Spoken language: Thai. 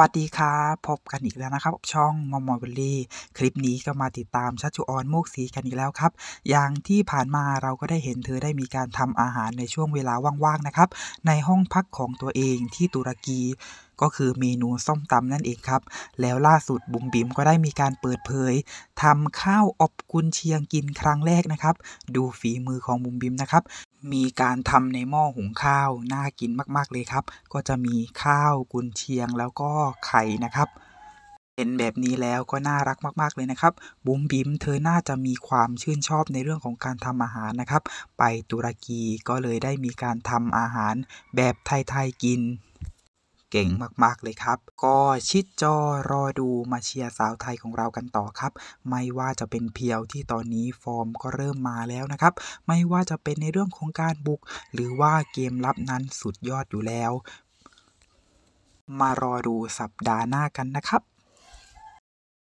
วัสดีครับพบกันอีกแล้วนะครับช่อง มอมมอบลี่คลิปนี้ก็มาติดตามชัชชุออนโมกสีกันอีกแล้วครับ อย่างที่ผ่านมาเราก็ได้เห็นเธอได้มีการทำอาหารในช่วงเวลาว่างๆนะครับ ในห้องพักของตัวเองที่ตุรกีก็คือเมนูส้มตำนั่นเองครับ แล้วล่าสุดบุ๋มบิ๋มก็ได้มีการเปิดเผยทำข้าวอบกุนเชียงกินครั้งแรกนะครับ ดูฝีมือของบุ๋มบิ๋มนะครับ มีการทำในหม้อหุงข้าวน่ากินมากๆเลยครับ ก็จะมีข้าวกุนเชียงแล้วก็ไข่นะครับเห็นแบบนี้แล้วก็น่ารักมากๆเลยนะครับ บุ๋มบิ๋มเธอน่าจะมีความชื่นชอบในเรื่องของการทำอาหารนะครับ ไปตุรกีก็เลยได้มีการทำอาหารแบบไทยๆกินเก่งมากๆเลยครับ ก็ชิดจอรอดูมาเชียร์สาวไทยของเรากันต่อครับ ไม่ว่าจะเป็นเพียวที่ตอนนี้ฟอร์มก็เริ่มมาแล้วนะครับ ไม่ว่าจะเป็นในเรื่องของการบุกหรือว่าเกมลับนั้นสุดยอดอยู่แล้ว มารอดูสัปดาห์หน้ากันนะครับ